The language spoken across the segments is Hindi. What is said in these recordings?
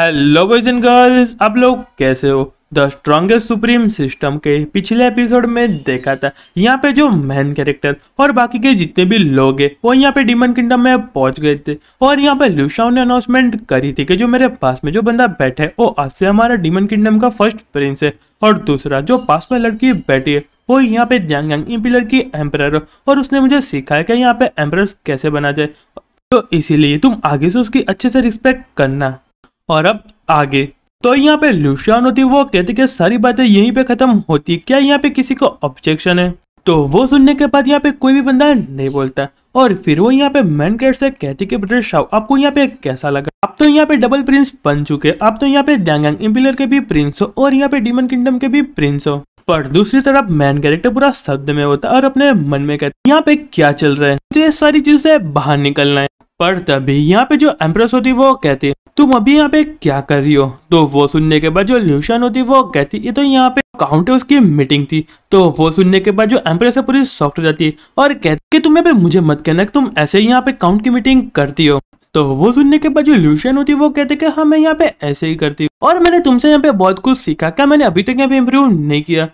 हेलो बॉयज एंड गर्ल्स आप लोग कैसे हो द स्ट्रॉन्गेस्ट सुप्रीम सिस्टम के पिछले एपिसोड में देखा था यहाँ पे जो मैन कैरेक्टर और बाकी के जितने भी लोग हैं वो यहाँ पे डिमन किंगडम में पहुंच गए थे और यहाँ पे लुशाओ ने अनाउंसमेंट करी थी कि जो मेरे पास में जो बंदा बैठा है वो आज से हमारा डिमन किंगडम का फर्स्ट प्रिंस है और दूसरा जो पास में लड़की बैठी है वो यहाँ पे जंग इम्पिलर e की एम्पर और उसने मुझे सिखाया कि यहाँ पे एम्पर कैसे बना जाए तो इसीलिए तुम आगे से उसकी अच्छे से रिस्पेक्ट करना और अब आगे तो यहाँ पे लुशियान होती वो कहते कि सारी बातें यहीं पे खत्म होती क्या यहाँ पे किसी को ऑब्जेक्शन है तो वो सुनने के बाद यहाँ पे कोई भी बंदा नहीं बोलता और फिर वो यहाँ पे मैन कैट से कहती कि ब्रिटिश शाह आपको यहाँ पे कैसा लगा आप तो यहाँ पे डबल प्रिंस बन चुके आप तो यहाँ पे द्यांग इम्पिलर के भी प्रिंस हो और यहाँ पे डीमन किंगडम के भी प्रिंस हो पर दूसरी तरफ मैन कैरेक्टर पूरा शब्द में होता है और अपने मन में कहते यहाँ पे क्या चल रहा है मुझे सारी चीज से बाहर निकलना है पर तभी यहाँ पे जो एम्प्रेस होती है वो कहती है तुम अभी यहाँ पे क्या कर रही हो तो वो सुनने के बाद जो ल्यूशन होती वो कहती ये तो यहाँ पे काउंटर उसकी मीटिंग थी तो वो सुनने के बाद जो एम्प्रेस है पूरी सॉफ्ट हो जाती है और कहती कि तुम यहाँ पे मुझे मत कहना कि तुम ऐसे ही यहाँ पे काउंट की मीटिंग करती हो तो वो सुनने के बाद जो ल्यूशन होती है वो कहते कि हाँ मैं यहाँ पे ऐसे ही करती हूँ और मैंने तुमसे यहाँ पे बहुत कुछ सीखा क्या मैंने अभी तक यहाँ पे इम्प्रूव नहीं किया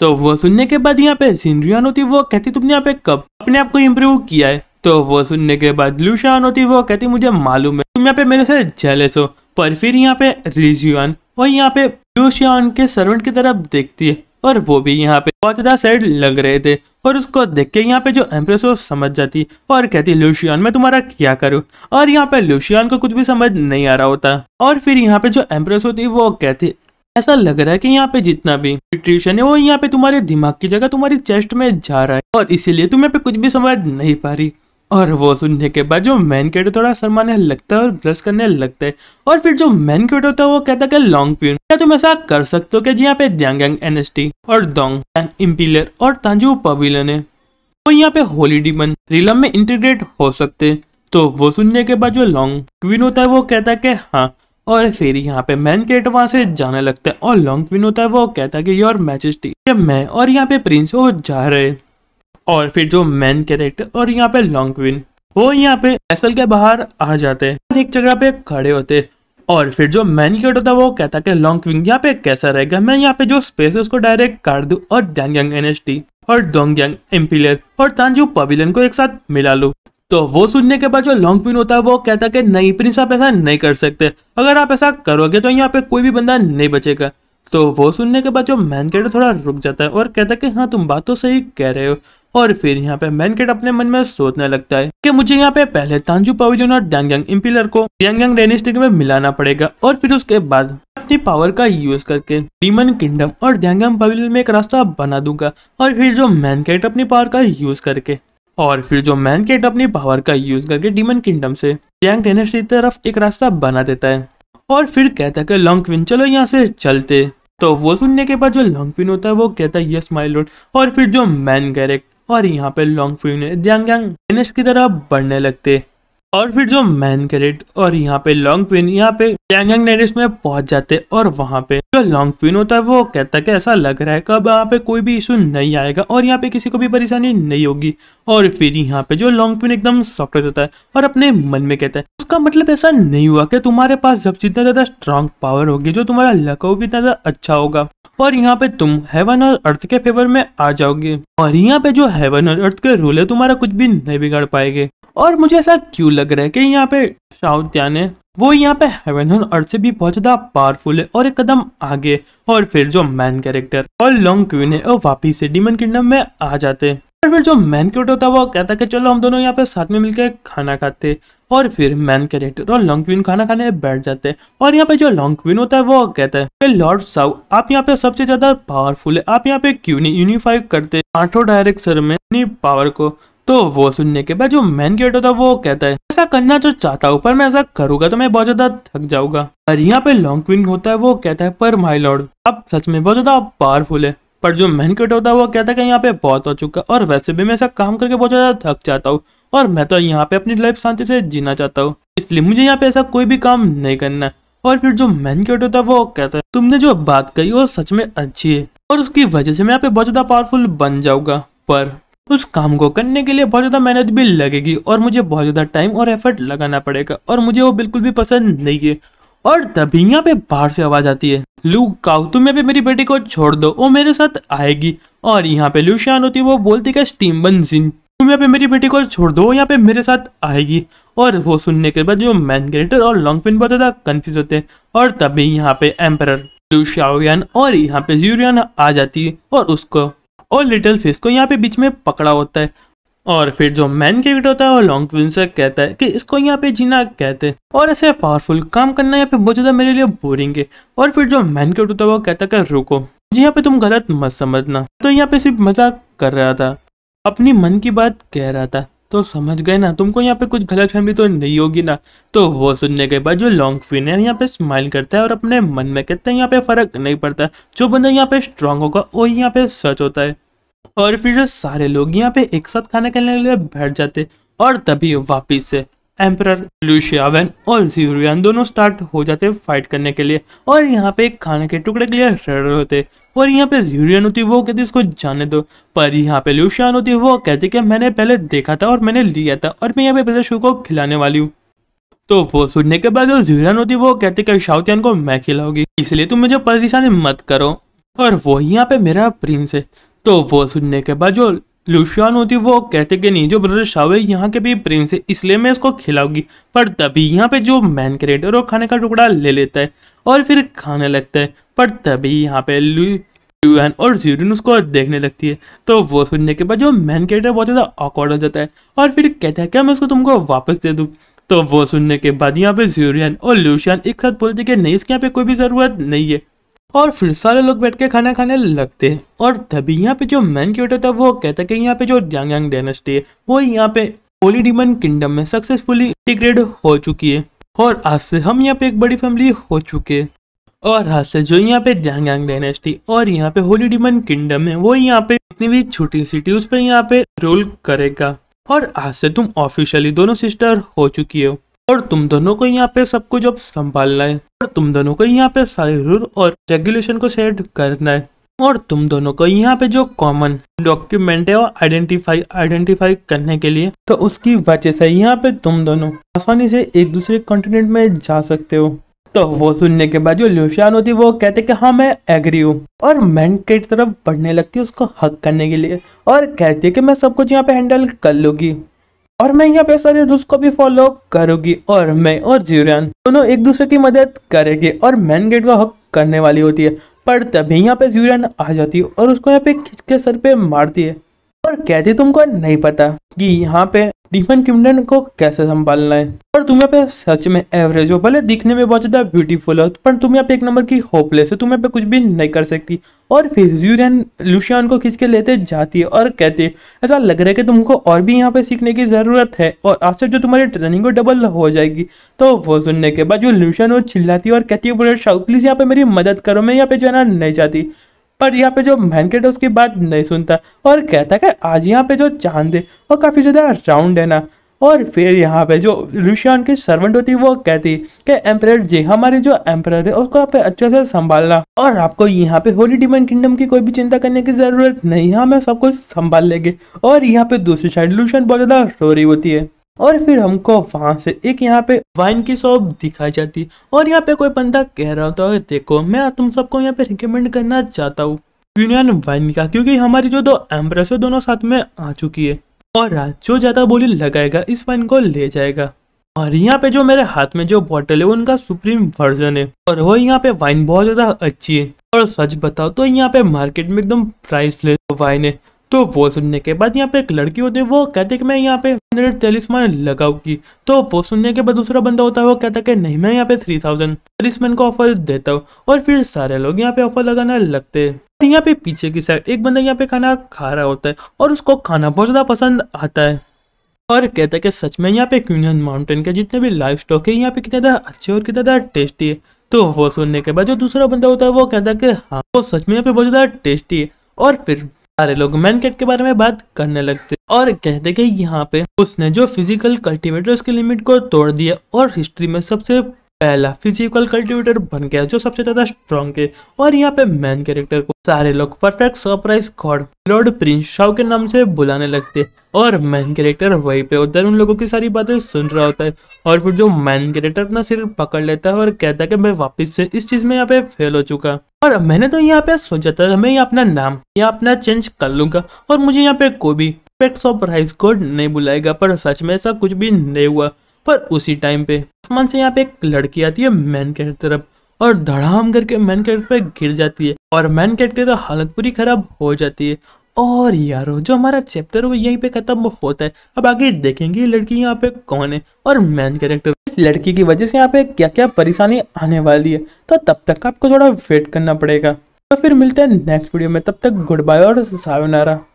तो वो सुनने के बाद यहाँ पे सीनरियन होती वो कहती तुमने यहाँ पे कब अपने आप को इम्प्रूव किया है तो वो सुनने के बाद लुशान होती वो कहती मुझे मालूम है तुम यहाँ पे मेरे से जेलस हो पर फिर यहाँ पे रिजुआन और यहाँ पे लुशियान के सर्वेंट की तरफ देखती है और वो भी यहाँ पे बहुत ज्यादा सैड लग रहे थे और उसको देख के यहाँ पे जो एम्प्रेस समझ जाती और कहती लुशियान मैं तुम्हारा क्या करूँ और यहाँ पे लुशियान को कुछ भी समझ नहीं आ रहा होता और फिर यहाँ पे जो एम्प्रेस होती वो कहती ऐसा लग रहा है कि यहाँ पे जितना भी न्यूट्रिशन है वो यहाँ पे तुम्हारे दिमाग की जगह तुम्हारी चेस्ट में जा रहा है और इसीलिए तुम यहाँ पे कुछ भी समझ नहीं पा रही और वो सुनने के बाद जो मैन कैट थोड़ा शर्माने लगता है और ब्रश करने लगता है और फिर जो मैन कैट होता है वो कहता है लॉन्ग प्यून क्या तुम ऐसा कर सकते हो कि जी यहाँ पे एस टी और दोंग इम्पीलर और तांजू पविलन है वो यहाँ पे होली मन रिलम में इंटीग्रेट हो सकते तो वो सुनने के बाद जो लॉन्ग क्वीन होता है वो कहता है कि हाँ और फिर यहाँ पे मैन कैट वहां से जाने लगता है और लॉन्ग क्वीन होता है वो कहता है कि योर मैजेस्टी मैं और यहाँ पे प्रिंस वो जा रहे और फिर जो मैन कैरेक्टर और यहाँ पे लॉन्गविन वो यहाँ पे एसल के बाहर आ जाते हैं एक जगह पे खड़े होते और फिर जो मैन कैरेक्टर होता है वो कहता है कि लॉन्ग विंग यहाँ पे कैसा रहेगा मैं यहाँ पे जो स्पेस है उसको डायरेक्ट काट दू और डैंग एनएसटी और डोंग एम्पीलियर एम्पिलियर और तांजू पवीलियन को एक साथ मिला लू तो वो सुनने के बाद जो लॉन्ग पिन होता है वो कहता है कि नहीं प्रिंस आप ऐसा नहीं कर सकते अगर आप ऐसा करोगे तो यहाँ पे कोई भी बंदा नहीं बचेगा तो वो सुनने के बाद जो मैन कैट थोड़ा रुक जाता है और कहता है कि हाँ तुम बात तो सही कह रहे हो और फिर यहाँ पे मैन कैट अपने मन में सोचने लगता है कि मुझे यहाँ पे पहले तांजू पवेलियन और डैंगयांग इम्पिलर को डैंगयांग डेनिस्टिक में मिलाना पड़ेगा और फिर उसके बाद अपनी पावर का यूज करके डीमन किंगडम और डैंगयांग पवेलियन में एक रास्ता बना दूंगा और फिर जो मैन कैट अपनी पावर का यूज करके और फिर जो मैन कैट अपनी पावर का यूज करके डीमन किंगडम से डैंग रेनिस्टिक तरफ एक रास्ता बना देता है और फिर कहता है कि लॉन्ग क्विन चलो यहाँ से चलते तो वो सुनने के बाद जो लॉन्ग फिन होता है वो कहता है यस माई लॉर्ड और फिर जो मैन कैरेक्ट और यहाँ पे लॉन्ग ध्यांग ड्यांग की तरह बढ़ने लगते और फिर जो मैन कैरेट और यहाँ पे लॉन्ग क्वीन यहाँ पे यांगयांग नेरिस में पहुंच जाते और वहाँ पे जो लॉन्ग क्वीन होता है वो कहता है कि ऐसा लग रहा है कि अब यहाँ पे कोई भी इशू नहीं आएगा और यहाँ पे किसी को भी परेशानी नहीं होगी और फिर यहाँ पे जो लॉन्ग क्वीन एकदम सॉफ्ट होता है और अपने मन में कहता है उसका मतलब ऐसा नहीं हुआ कि तुम्हारे पास जब जितना ज़्यादा स्ट्रांग पावर होगी जो तुम्हारा लक होगी इतना ज़्यादा अच्छा होगा और यहाँ पे तुम हेवन और अर्थ के फेवर में आ जाओगे और यहाँ पे जो हेवन और अर्थ के रूल है तुम्हारा कुछ भी नहीं बिगाड़ पाएंगे और मुझे ऐसा क्यों लग रहा है कि यहाँ पे साउथ ने वो यहाँ पे हेवन और अर्थ से भी बहुत ज्यादा पावरफुल है और एक कदम आगे और फिर जो मैन कैरेक्टर और लॉन्ग क्वीन है वो वापिस से डीमन किंगडम में आ जाते और फिर जो मैन क्यूट होता है वो कहता है कि चलो हम दोनों यहाँ पे साथ में मिलकर खाना खाते और फिर मैन कैरेक्टर और लॉन्ग खाना खाने बैठ जाते हैं और यहाँ पे जो लॉन्ग होता है वो कहता है लॉर्ड साउ आप यहाँ पे सबसे ज्यादा पावरफुल है आप यहाँ पे क्यों नहीं यूनिफाई करते आठों डायरेक्ट सर में अपनी पावर को तो वो सुनने के बाद जो मैन गेट होता है वो कहता है ऐसा करना जो चाहता हूँ पर मैं ऐसा करूंगा तो मैं बहुत ज्यादा थक जाऊंगा और यहाँ पे लॉन्ग क्विंग होता है वो कहता है पर माई लॉर्ड आप सच में बहुत ज्यादा पावरफुल है पर जो मैन गेट होता है वो कहता है कि यहाँ पे बहुत हो चुका और वैसे भी मैं ऐसा काम करके बहुत ज्यादा थक जाता हूँ और मैं तो यहाँ पे अपनी लाइफ शांति से जीना चाहता हूँ इसलिए मुझे यहाँ पे ऐसा कोई भी काम नहीं करना है और फिर जो मैन कैट होता वो कहता है तुमने जो बात कही वो सच में अच्छी है और उसकी वजह से मैं यहाँ पे बहुत ज्यादा पावरफुल बन जाऊंगा पर उस काम को करने के लिए बहुत ज़्यादा मेहनत भी लगेगी और मुझे बहुत ज़्यादा टाइम और एफर्ट लगाना पड़ेगा और मुझे वो बिल्कुल भी पसंद नहीं है और तभी यहाँ पे बाहर से आवाज़ आती है लू काउ तुम यहाँ पे मेरी बेटी को छोड़ दो वो मेरे साथ आएगी और यहाँ पे शान होती है वो बोलती है स्टीम बन तुम यहाँ पे मेरी बेटी को छोड़ दो यहाँ पे मेरे साथ आएगी और वो सुनने के बाद जो मैन कैरेक्टर और लॉन्ग फिन बहुत ज्यादा कंफ्यूज होते हैं और तभी यहाँ पे एम्पर लुशाओयान और यहाँ पे जूरियन आ जाती है और उसको और लिटिल फिश को यहाँ पे बीच में पकड़ा होता है और फिर जो मैन कैरेक्टर होता है वो लॉन्ग फिन से कहता है कि इसको यहाँ पे जीना कहते हैं और ऐसे पावरफुल काम करना यहाँ पे बहुत ज़्यादा मेरे लिए बोरिंग है और फिर जो मैन क्रिकेट होता है वो कहता है रुको जी यहाँ पे तुम गलत मत समझना तो यहाँ पे सिर्फ मजाक कर रहा था अपनी मन की बात कह रहा था तो समझ गए ना तुमको यहाँ पे कुछ गलत फहमी तो नहीं होगी ना तो वो सुनने के बाद जो लॉन्ग फिन है यहाँ पे स्माइल करता है और अपने मन में कहते हैं यहाँ पे फर्क नहीं पड़ता जो बंदा यहाँ पे स्ट्रांग होगा वो यहाँ पे सच होता है और फिर जो सारे लोग यहाँ पे एक साथ खाना खाने के लिए बैठ जाते और तभी वापिस से एम्पर लुशियावेन और जीवरियान दोनों स्टार्ट हो जाते फाइट करने के लिए और यहाँ पे खाने के टुकड़े के लिए लड़ रहे होते और यहाँ पे जीवरियन होती वो कहती इसको जाने दो पर यहाँ पे लुशियान होती वो कहती कि मैंने पहले देखा था और मैंने लिया था और मैं यहाँ पे प्रदर्शु को खिलाने वाली हूँ तो वो सुनने के बाद जो जीवन होती वो कहती कि शाउतियान को मैं खिलाऊंगी इसलिए तुम मुझे परेशानी मत करो और वो यहाँ पे मेरा प्रिंस है तो वो सुनने के बाद जो लुशियान होती वो कहते कि नहीं जो ब्रदर शावे यहाँ के भी प्रिंस है इसलिए मैं इसको खिलाऊंगी पर तभी यहाँ पे जो मैन क्रिएटर और खाने का टुकड़ा ले लेता है और फिर खाने लगता है पर तभी यहाँ पे लू और जीरिन उसको देखने लगती है तो वो सुनने के बाद जो मैन कैरेक्टर बहुत ज़्यादा ऑकवर्ड हो जाता है और फिर कहता है क्या मैं उसको तुमको वापस दे दूँ तो वो सुनने के बाद यहाँ पे जूरियन और लुशियान एक साथ बोलते कि नहीं इसके यहाँ पे कोई भी ज़रूरत नहीं है और फिर सारे लोग बैठ के खाना खाने लगते हैं और तभी यहाँ पे जो मैन क्यूटर था वो कहता है कि यहाँ पे जो यांग डायनेस्टी है वो यहाँ पे होली डिमन किंगडम में सक्सेसफुली इंटीग्रेट हो चुकी है और आज से हम यहाँ पे एक बड़ी फैमिली हो चुके हैं और आज से जो यहाँ पे यांग डायनेस्टी और यहाँ पे होली डिमन किंगडम है वो यहाँ पे जितनी भी छोटी सिटी उस पर यहाँ पे रोल करेगा और आज से तुम ऑफिशियली दोनों सिस्टर हो चुकी हो और तुम दोनों को यहाँ पे सब कुछ अब संभालना है और तुम दोनों को यहाँ पे सारे रूल और रेगुलेशन को सेट करना है और तुम दोनों को यहाँ पे जो कॉमन डॉक्यूमेंट है वो आइडेंटिफाई आइडेंटिफाई करने के लिए तो उसकी वजह से यहाँ पे तुम दोनों आसानी से एक दूसरे कॉन्टिनेंट में जा सकते हो तो वो सुनने के बाद जो लुशियान होती है वो कहते कि हाँ मैं एग्री हूँ और मैं तरफ बढ़ने लगती है उसको हक करने के लिए और कहती है कि मैं सब कुछ यहाँ पे हैंडल कर लूंगी और मैं यहाँ पे सारे रूल्स को भी फॉलो करूंगी और मैं और जीवरान दोनों एक दूसरे की मदद करेंगे और मैन गेट को हक करने वाली होती है पर तभी यहाँ पे जीवरान आ जाती है और उसको यहाँ पे खिंच के सर पे मारती है और कैदी तुमको नहीं पता कि यहाँ पे डिफन किमडन को कैसे संभालना है और तुम यहाँ पे सच में एवरेज हो भले दिखने में बहुत ज्यादा ब्यूटीफुल हो पर तुम यहाँ पे एक नंबर की होपलेस हो तुम यहाँ पे कुछ भी नहीं कर सकती और फिर जूरियन लुशियान को खींच के लेते जाती है और कहती है ऐसा लग रहा है कि तुमको और भी यहाँ पे सीखने की ज़रूरत है और आज जो तुम्हारी ट्रेनिंग वो डबल हो जाएगी तो वो सुनने के बाद जो लुशियान वो चिल्लाती है और कहती है बोले शाह प्लीज़ यहाँ पे मेरी मदद करो मैं यहाँ पे जाना नहीं चाहती पर यहाँ पे जो मैनकेट है उसकी बात नहीं सुनता और कहता है आज यहाँ पे जो चांद है वो काफ़ी ज़्यादा राउंड है ना और फिर यहाँ पे जो लुशियान की सर्वेंट होती है वो कहती कि एम्परर जी हमारे जो एम्परर है उसको आप अच्छे से संभालना और आपको यहाँ पे होली डिमन किंगडम की कोई भी चिंता करने की ज़रूरत नहीं है हमें सब कुछ संभाल लेंगे और यहाँ पे दूसरी साइड लुशियान बहुत ज़्यादा रो रही होती है और फिर हमको वहां से एक यहाँ पे वाइन की शॉप दिखाई जाती और यहाँ पे कोई बंदा कह रहा होता है देखो मैं तुम सबको यहाँ पे रिकमेंड करना चाहता हूँ यूनियन वाइन का क्योंकि हमारी जो दो एम्प्रेस है दोनों साथ में आ चुकी है और जो ज्यादा बोली लगाएगा इस वाइन को ले जाएगा और यहाँ पे जो मेरे हाथ में जो बॉटल है वो उनका सुप्रीम वर्जन है और वो यहाँ पे वाइन बहुत ज्यादा अच्छी है और सच बताओ तो यहाँ पे मार्केट में एकदम प्राइस वाइन है तो वो सुनने के बाद यहाँ पे एक लड़की होती है वो कहते कि मैं यहाँ पे हंड्रेड टेलिसमैन लगाऊंगी तो वो सुनने के बाद दूसरा बंदा होता है वो कहता कि नहीं मैं यहाँ पे थ्री थाउजेंड टेलिसमैन को ऑफर देता हूँ और फिर सारे लोग यहाँ पे ऑफर लगाना लगते हैं यहाँ पे पीछे की साइड एक बंदा यहाँ पे खाना खा रहा होता है और उसको खाना बहुत ज्यादा पसंद आता है और कहता है कि सच में यहाँ पे क्यूनियन माउंटेन के जितने भी लाइफ स्टॉक है यहाँ पे कितने ज़्यादा अच्छे और कितने ज़्यादा टेस्टी है तो वो सुनने के बाद जो दूसरा बंदा होता है वो कहता है कि हाँ वो सच में यहाँ पे बहुत ज़्यादा टेस्टी है और फिर सारे लोग मैनकेट के बारे में बात करने लगते और कहते कि यहाँ पे उसने जो फिजिकल कल्टीवेटर्स की लिमिट को तोड़ दिया और हिस्ट्री में सबसे पहला फिजिकल कल्टिवेटर बन गया जो सबसे ज्यादा स्ट्रॉन्ग है और यहाँ पे मैन कैरेक्टर को सारे लोग perfect surprise god lord prince शाव के नाम से बुलाने लगते और मैन कैरेक्टर वहीं पे उधर उन लोगों की सारी बातें सुन रहा होता है और फिर जो मैन कैरेक्टर अपना सिर पकड़ लेता है और कहता है कि मैं वापस से इस चीज में यहाँ पे फेल हो चुका और मैंने तो यहाँ पे सोचा था मैं यहाँ अपना नाम यहाँ अपना चेंज कर लूंगा और मुझे यहाँ पे कोई भी पेट्स कोड नहीं बुलाएगा पर सच में ऐसा कुछ भी नहीं हुआ पर उसी टाइम पे आसमान से यहाँ पे एक लड़की आती है मैन कैट तरफ और धड़ाम करके मैन कैट पे गिर जाती है और मैन कैट की तो हालत पूरी खराब हो जाती है और यारो जो हमारा चैप्टर वो यहीं पे खत्म होता है अब आगे देखेंगे लड़की यहाँ पे कौन है और मैन कैरेक्टर इस लड़की की वजह से यहाँ पे क्या क्या परेशानी आने वाली है तो तब तक आपको थोड़ा वेट करना पड़ेगा तो फिर मिलते हैं नेक्स्ट वीडियो में तब तक गुड बाय और सावनारा